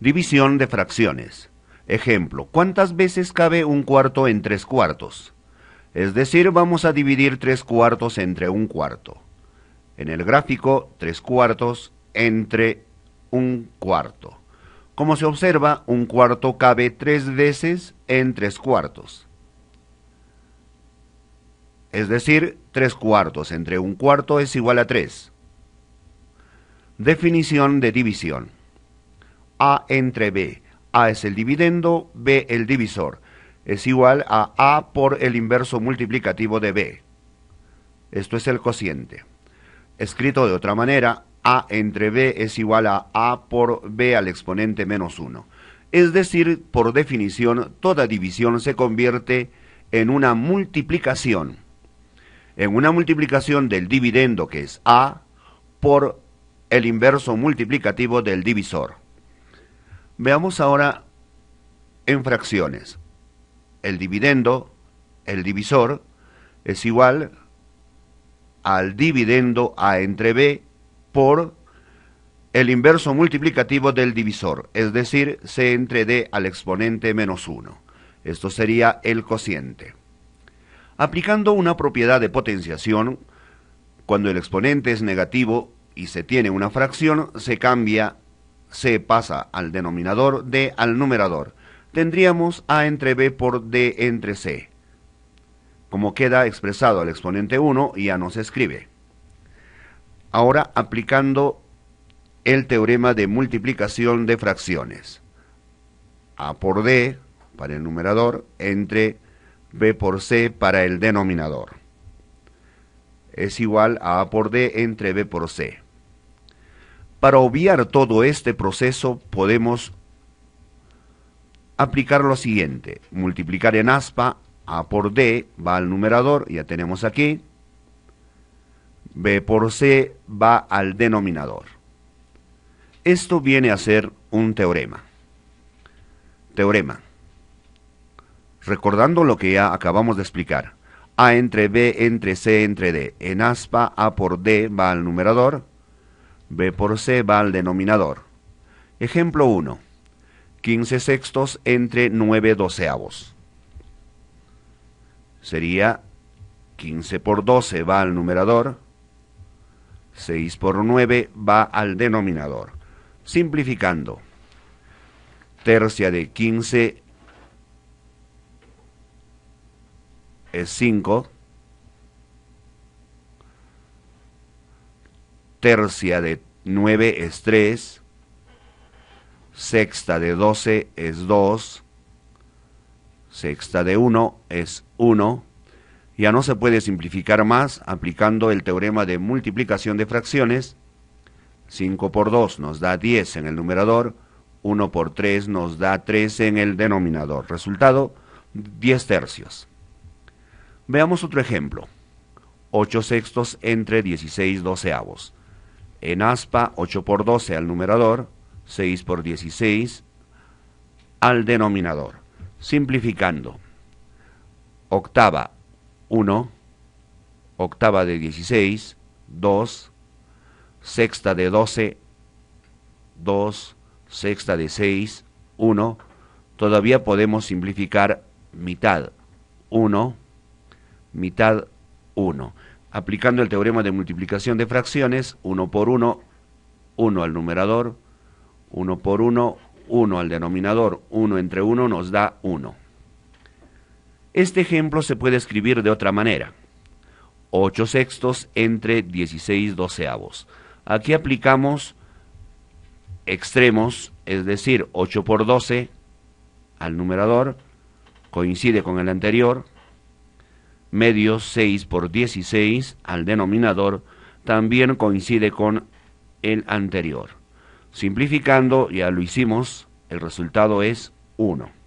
División de fracciones. Ejemplo, ¿cuántas veces cabe un cuarto en tres cuartos? Es decir, vamos a dividir tres cuartos entre un cuarto. En el gráfico, tres cuartos entre un cuarto. Como se observa, un cuarto cabe tres veces en tres cuartos. Es decir, tres cuartos entre un cuarto es igual a tres. Definición de división. A entre B. A es el dividendo, B el divisor. Es igual a A por el inverso multiplicativo de B. Esto es el cociente. Escrito de otra manera, A entre B es igual a A por B al exponente menos 1. Es decir, por definición, toda división se convierte en una multiplicación. En una multiplicación del dividendo, que es A, por el inverso multiplicativo del divisor. Veamos ahora en fracciones. El dividendo, el divisor, es igual al dividendo A entre B por el inverso multiplicativo del divisor, es decir, C entre D al exponente menos 1. Esto sería el cociente. Aplicando una propiedad de potenciación, cuando el exponente es negativo y se tiene una fracción, se cambia se pasa al denominador D al numerador. Tendríamos A entre B por D entre C, como queda expresado al exponente 1 y ya no se escribe. Ahora aplicando el teorema de multiplicación de fracciones. A por D para el numerador entre B por C para el denominador. Es igual a A por D entre B por C. Para obviar todo este proceso podemos aplicar lo siguiente. Multiplicar en aspa A por D va al numerador, ya tenemos aquí. B por C va al denominador. Esto viene a ser un teorema. Teorema. Recordando lo que ya acabamos de explicar. A entre B entre C entre D. En aspa A por D va al numerador. B por C va al denominador. Ejemplo 1. 15 sextos entre 9 doceavos. Sería 15 por 12 va al numerador, 6 por 9 va al denominador. Simplificando, tercia de 15 es 5, tercia de 9 es 3, sexta de 12 es 2, sexta de 1 es 1. Ya no se puede simplificar más aplicando el teorema de multiplicación de fracciones. 5 por 2 nos da 10 en el numerador, 1 por 3 nos da 3 en el denominador. Resultado, 10 tercios. Veamos otro ejemplo. 8 sextos entre 16 doceavos. En aspa 8 por 12 al numerador, 6 por 16 al denominador. Simplificando. Octava 1, octava de 16, 2, sexta de 12, 2, sexta de 6, 1. Todavía podemos simplificar mitad 1, mitad 1 aplicando el teorema de multiplicación de fracciones, 1 por 1, 1 al numerador, 1 por 1, 1 al denominador, 1 entre 1 nos da 1. Este ejemplo se puede escribir de otra manera. 8 sextos entre 16 doceavos. Aquí aplicamos extremos, es decir, 8 por 12 al numerador, coincide con el anterior, medio 6 por 16 al denominador también coincide con el anterior. Simplificando, ya lo hicimos, el resultado es 1.